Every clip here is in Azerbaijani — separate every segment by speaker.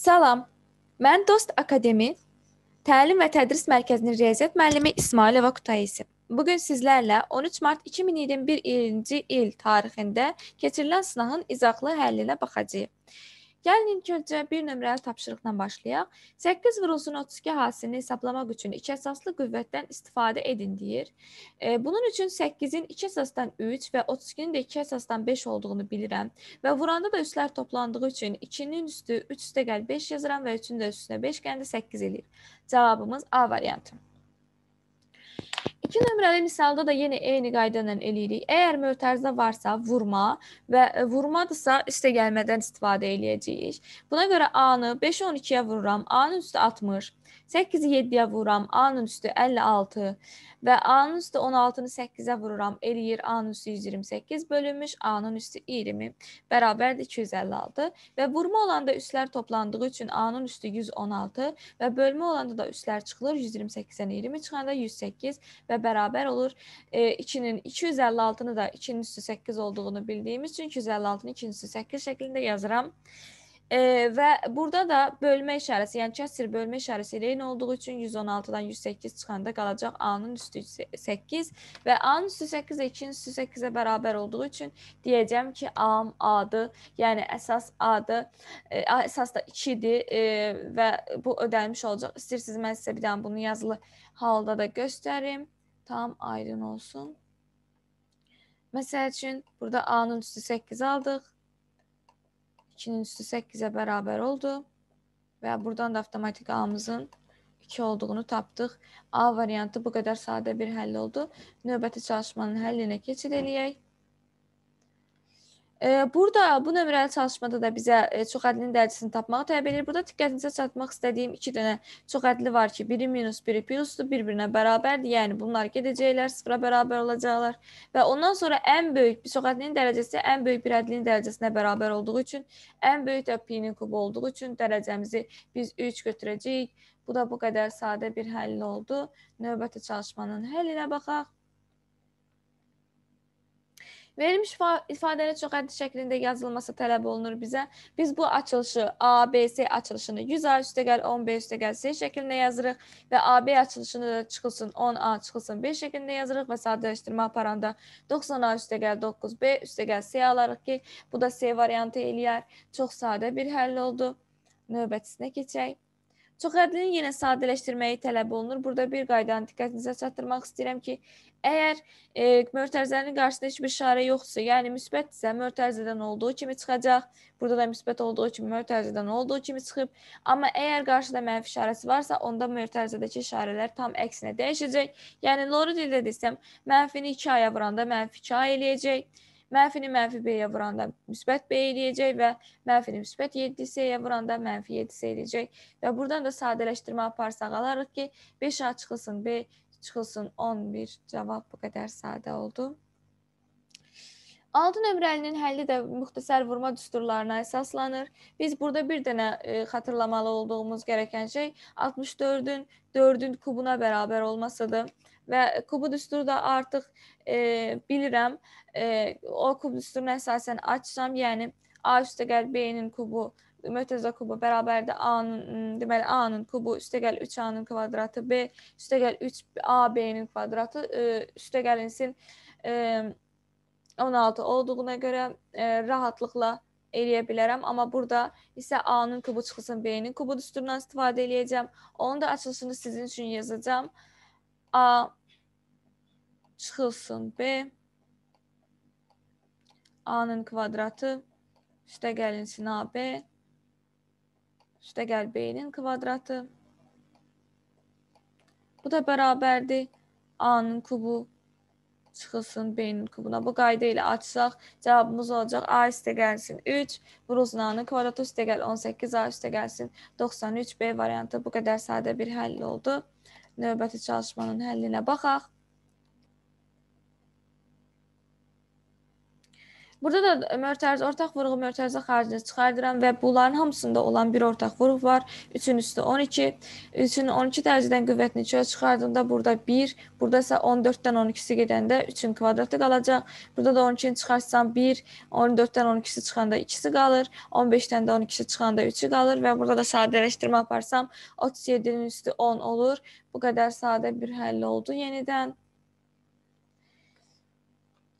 Speaker 1: Salam. Mən Dost Akademi Təlim və Tədris Mərkəzinin riyaziyyat müəllimi İsmailova Qutayisi. Bu gün sizlərlə 13 mart 2021-ci il tarixində keçirilən sınağın izahlı həllinə baxacağıq. Gəlin ilk öncə bir nömrəli tapşırıqla başlayaq. 8 vurulsun 32 hadisini hesablamaq üçün iki əsaslı qüvvətdən istifadə edin deyir. E, bunun üçün 8-in 2 əsasdan 3 və 32-nin də 2 əsasdan 5 olduğunu bilirəm və vuranda da üslər toplandığı üçün 2-nin üstü 3 üstə gəl 5 yazıram və 3-ün də üstünə 5 gələndə 8 eləyir. Cavabımız A variantı. 2 nömrəli misalda da yenə eyni qayda ilə eləyirik. Əgər mötərizə varsa vurma və e, vurmadırsa üstə gəlmədən istifadə eləyəcəyik. Buna görə A-nı 5-i 12-yə vururam, A-nın üstü 60. 8-i 7-yə vururam, A-nın üstü 56 və A-nın üstü 16-nı 8-ə vururam, eləyir A-nın üstü 128 bölünmüş, A-nın üstü 20, bərabərdir 256 və vurma olanda üstlər toplandığı üçün A-nın üstü 116 və bölmə olanda da üstlər çıxılır, 128-dən 20 çıxanda 108 və bərabər olur. E, 2-nin 256-nı da 2-nin üstü 8 olduğunu bildiyimiz üçün 256-nı 2-nin üstü 8 şəklində yazıram. E, və burada da bölmə işarəsi, yəni kəsir bölmə işarəsi ilə eyni olduğu üçün 116-dan 108 çıxanda qalacaq A-nın üstü 8 və A-nın üstü 8 2-nin üstü 8-ə bərabər olduğu üçün deyəcəm ki, A-m A-dır. Yəni əsas A-dır. E, A əsas da 2-dir e, və bu ödənilmiş olacaq. İstəyirsiniz mən sizə bir dənə bunu yazılı halda da göstərim. Tam aydın olsun. Məsəl üçün burada A-nın üstü 8 aldıq. 2-nin üstü 8-ə bərabər oldu və buradan da avtomatik A-mızın 2 olduğunu tapdıq. A variantı bu qədər sadə bir həll oldu. Növbəti çalışmanın həllinə keçid eləyək. Burada bu nömrəli çalışmada da bizə e, çoxədlinin dərəcəsini tapmağı tələb edir. Burada diqqətinizə çatmaq istədiyim iki dənə çoxədli var ki, biri minus, biri plusdur, bir-birinə bərabərdir. Yəni bunlar gedəcəklər, sıfıra bərabər olacaqlar və ondan sonra ən böyük bir çoxədlinin dərəcəsi ən böyük bir ədlinin dərəcəsinə bərabər olduğu üçün, ən böyük də pi-nin kubu olduğu üçün dərəcəmizi biz 3 götürəcəyik. Bu da bu qədər sadə bir həll oldu. Növbəti çalışmanın həllinə baxaq. Verilmiş ifadənin çox-hədli şəklində yazılması tələb olunur bizə. Biz bu açılışı ABC açılışını 100A üstəgəl 15 üstəgəl C şəklində yazırıq və AB açılışını da çıxılsın 10A çıxılsın 5 şəklində yazırıq və sadələşdirmə aparanda 90A üstəgəl 9B üstəgəl C alarıq ki, bu da C variantı eləyər. Çox sadə bir həll oldu. Növbətisinə keçək. Çoxhədlini yenə sadələşdirməyi tələb olunur. Burada bir qaydanı diqqətinizə çatdırmaq istəyirəm ki, əgər e, mötərizənin qarşısında heç bir işarə yoxdursa, yəni müsbətdirsə, mötərizədən olduğu kimi çıxacaq. Burada da müsbət olduğu kimi mötərizədən olduğu kimi çıxıb. Amma əgər qarşıda mənfi işarəsi varsa, onda mötərizədəki işarələr tam əksinə dəyişəcək. Yəni Lori dildə desəm, mənfini 2 aya vuranda mənfi 2 ay eləyəcək Mənfini mənfi B-yə vuranda müsbət B eləyəcək və mənfini müsbət 7 C-yə vuranda mənfi 7 C eləyəcək. Və buradan da sadələşdirmə aparsaq alarıq ki, 5 A çıxılsın, B çıxılsın 11. Cavab bu qədər sadə oldu. 6 nömrəlinin həlli də müxtəsər vurma düsturlarına əsaslanır. Biz burada bir dənə e, xatırlamalı olduğumuz gərəkən şey 64-ün 4-ün kubuna bərabər olmasıdır və Kubu düsturu da artıq e, bilirəm. E, o Kubu düsturuna əsasən açsam, yəni A üstəgəl B-nin kubu mötərizə kubu bərabərdir A-nın, deməli A-nın kubu üstəgəl 3A-nın kvadratı B üstəgəl 3AB-nin kvadratı e, üstəgəlinsin e, 16 olduğuna görə e, rahatlıqla eləyə bilərəm, amma burada isə A-nın kubu çıxsın B-nin kubu düsturundan istifadə eləyəcəm. Onun da açılışını sizin üçün yazacağam. A çıxılsın B. A-nın kvadratı üstə gəlinsin AB. Üstə gəl B-nin kvadratı. Bu da bərabərdir. A-nın kubu çıxılsın B-nin kubuna. Bu qayda ilə açsaq cavabımız olacaq A üstə gəlsin 3. Buruzun A-nın kvadratı üstə gəl 18. A üstə gəlsin 93. B variantı bu qədər sadə bir həll oldu. Növbəti çalışmanın həllinə baxaq. Burada da mörtəriz ortaq vurğu mörtərizə xaricinə çıxardıram və bunların hamısında olan bir ortaq vurğu var. 3-ün üstü 12. 3-ün 12 dərəcədən qüvvətini çölə çıxardığında burada 1, burada isə 14-dən 12-si gedəndə 3-ün kvadratı qalacaq. Burada da 12-ni çıxarsan 1, 14-dən 12-si çıxanda 2-si qalır, 15-dən də 12-si çıxanda 3-ü qalır və burada da sadələşdirmə aparsam 37-nin üstü 10 olur. Bu qədər sadə bir həll oldu yenidən.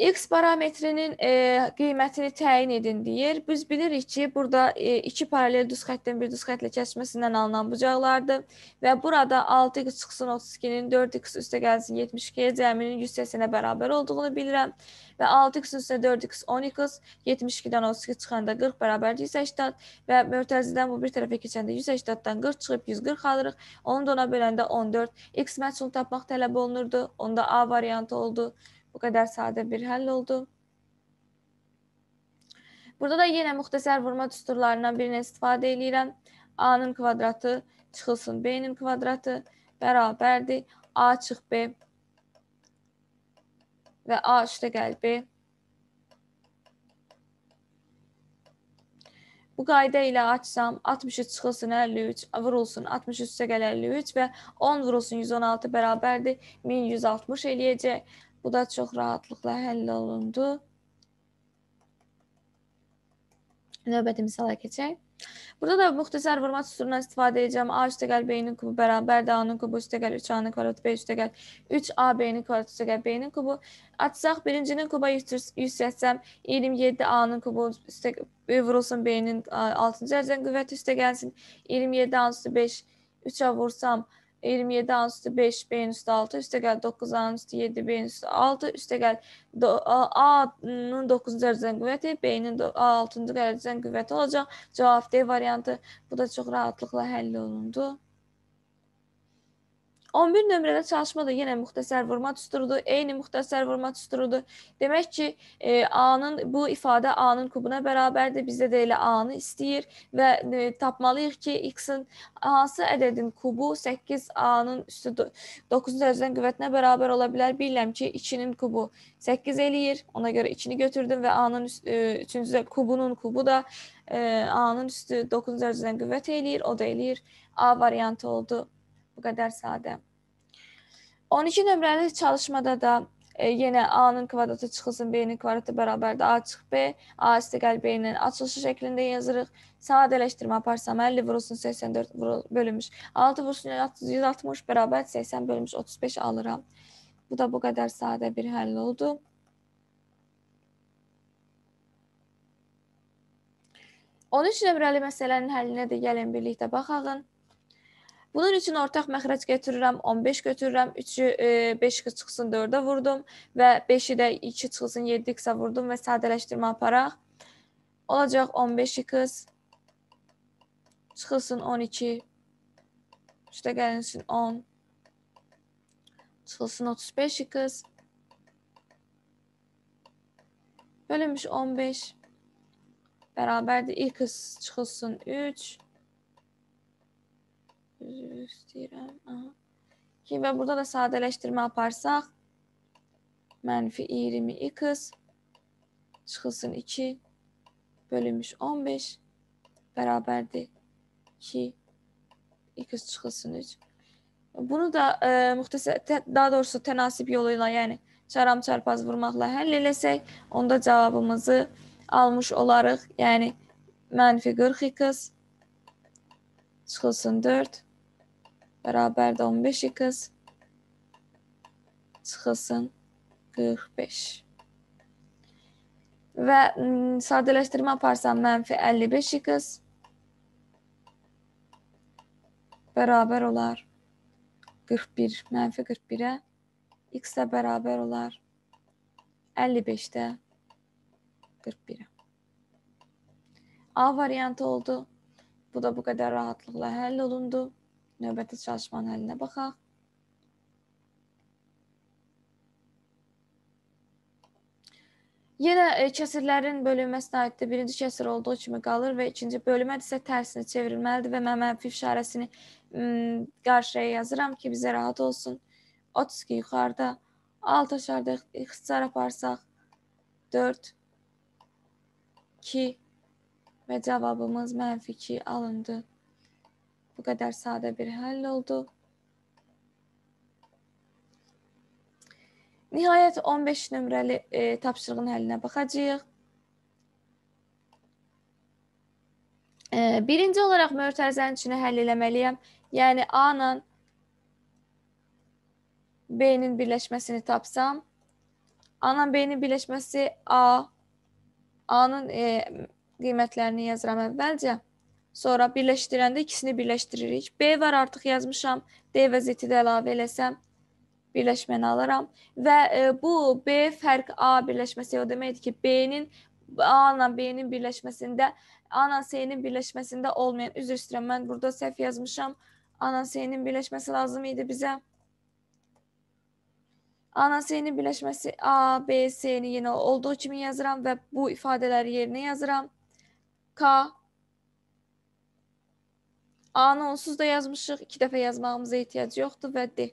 Speaker 1: X parametrinin e, qiymətini təyin edin deyir. Biz bilirik ki, burada e, iki paralel düz xəttin bir düz xəttlə kəsişməsindən alınan bucaqlardır və burada 6x çıxsın 32-nin 4x üstə gəlsin 72-yə cəminin 180-ə bərabər olduğunu bilirəm və 6x üstə 4x 12x 72-dən 32 çıxanda 40 bərabər 180 və mötəzidən bu bir tərəfə keçəndə 180-dan 40 çıxıb 140 alırıq. Onu da ona böləndə 14 x məhsulunu tapmaq tələb olunurdu. Onda A variantı oldu. Bu qədər sadə bir həll oldu. Burada da yenə müxtəsər vurma düsturlarından birinə istifadə edirəm. A-nın kvadratı çıxılsın B-nin kvadratı bərabərdir. A çıx B və A üstəgəl B. Bu qayda ilə açsam 63 çıxılsın 53, vurulsun 63 üstəgəl 53 və 10 vurulsun 116 bərabərdir. 1160 eləyəcək. Bu da çox rahatlıqla həll olundu. Növbəti misala keçək. Burada da müxtəsər vurma sütunundan istifadə edəcəm. A üstəgəl B-nin kubu bərabər D-nin kubu üstəgəl 3A-nın kvadratı B üstəgəl 3AB-nin kvadratı üstəgəl B-nin kubu. Açsaq birincinin kuba 180, 27A-nın kubu üstəgəl vurulsun B-nin 6-cı ərcən qüvvəti üstəgəlsin. 27A-nın üstə 5, 3-a vursam 5. 27 A üstü 5, B üstü 6, üstəgəl 9 A üstü 7, B üstü 6, üstəgəl A-nın 9-cu dərəcədən qüvvəti, B-nin 6-cı dərəcədən qüvvəti olacaq. Cavab D variantı. Bu da çox rahatlıqla həll olundu. 11 nömrəli çalışma da yenə müxtəsər vurma tusturudur, eyni müxtəsər vurma tusturudur. Demək ki, e, A-nın bu ifadə A-nın kubuna bərabərdir. Bizdə də elə A-nı istəyir və e, tapmalıyıq ki, X-in hansı ədədin kubu 8 A-nın üstü 9-cu dərəcədən qüvvətinə bərabər ola bilər. Bilirəm ki, 2-nin kubu 8 eləyir. Ona görə 2-ni götürdüm və A-nın 3-cü e, kubunun kubu da e, A-nın üstü 9-cu dərəcədən qüvvət eləyir. O da eləyir. A variantı oldu. Bu qədər sadə. 12 nömrəli çalışmada da e, yenə A-nın kvadratı çıxılsın, B-nin kvadratı bərabərdir A çıx B, A istiqəl B-nin açılışı şəklində yazırıq. Sadələşdirmə aparsam 50 vurulsun 84 vurul, bölünmüş, 6 vurulsun 160 bərabər 80 bölünmüş 35 alıram. Bu da bu qədər sadə bir həll oldu. Onun üçün nömrəli məsələnin həllinə də gəlin birlikdə baxalım. Bunun için ortak məxrəc götürürəm, 15 götürürəm, 3-ü 5 e, çıxsın 4-ə vurdum və 5-i də 2 çıxsın 7 x vurdum və sadələşdirmə aparaq. Olacaq 15x çıxılsın 12, üstə gəlinsin 10, çıxılsın 35x, bölünmüş 15, bərabərdir, x çıxılsın 3, 3, 100 istəyirəm. Aha. Ki, və burada da sadələşdirmə aparsaq, mənfi 20x çıxılsın 2 bölünmüş 15 bərabərdir 2 x çıxılsın 3. Bunu da e, müxtəsər, daha doğrusu tənasib yolu ilə, yəni çaram çarpaz vurmaqla həll eləsək, onda cavabımızı almış olarıq. Yəni, mənfi 40 x çıxılsın 4 Bərabər də 15 x çıxılsın 45. Və sadələşdirmə aparsam mənfi 55 x bərabər olar 41, mənfi 41-ə x də bərabər olar 55-də 41-ə. A variantı oldu. Bu da bu qədər rahatlıqla həll olundu. Növbəti çalışmanın həllinə baxaq. Yenə e, kəsirlərin bölünməsinə aiddir. Birinci kəsir olduğu kimi qalır və ikinci bölmədir isə tərsinə çevrilməlidir və mən mənfi işarəsini qarşıya yazıram ki, bizə rahat olsun. 32 yuxarıda, 6 aşağıda ixtisar aparsaq 4 2 və cavabımız mənfi 2 alındı. Bu qədər sadə bir həll oldu. Nihayət 15 nömrəli e, tapşırığın həllinə baxacağıq. E, birinci olaraq mötərizənin içini həll eləməliyəm. Yəni A ilə B-nin birləşməsini tapsam, A ilə B-nin birləşməsi A, A-nın e, qiymətlərini yazıram əvvəlcə. Sonra birləşdirəndə ikisini birləşdiririk. B var artıq yazmışam. D və Z-i də əlavə eləsəm birləşməni alaram və e, bu B fərq A birləşməsi o deməkdir ki, B-nin A ilə B-nin birləşməsində A ilə C-nin birləşməsində olmayan üzr istəyirəm. Mən burada səhv yazmışam. A ilə C-nin birləşməsi lazım idi bizə. A ilə C-nin birləşməsi A, B, C-ni yenə olduğu kimi yazıram və bu ifadələri yerinə yazıram. K A-nı onsuz da yazmışıq. İki dəfə yazmağımıza ehtiyac yoxdur və D.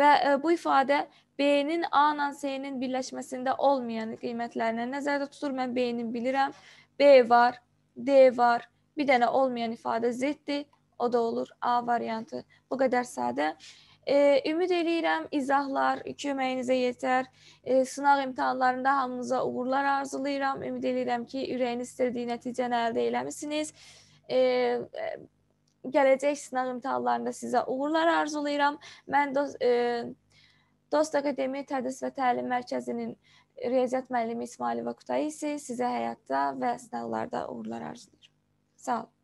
Speaker 1: Və ə, bu ifadə B-nin A ilə C-nin birləşməsində olmayan qiymətlərinə nəzərdə tutur. Mən B-ni bilirəm. B var, D var. Bir dənə olmayan ifadə Z-dir. O da olur A variantı. Bu qədər sadə. E, ümid eləyirəm izahlar köməyinizə yetər. E, sınaq imtahanlarında hamınıza uğurlar arzulayıram. Ümid eləyirəm ki, ürəyiniz istədiyi nəticəni əldə eləmisiniz. E, gələcək sınaq imtahanlarında sizə uğurlar arzulayıram. Mən dost, e, Dost Akademi Tədris və Təlim Mərkəzinin riyaziyyat müəllimi İsmailova Qutayi isə sizə həyatda və sınaqlarda uğurlar arzulayıram. Sağ olun.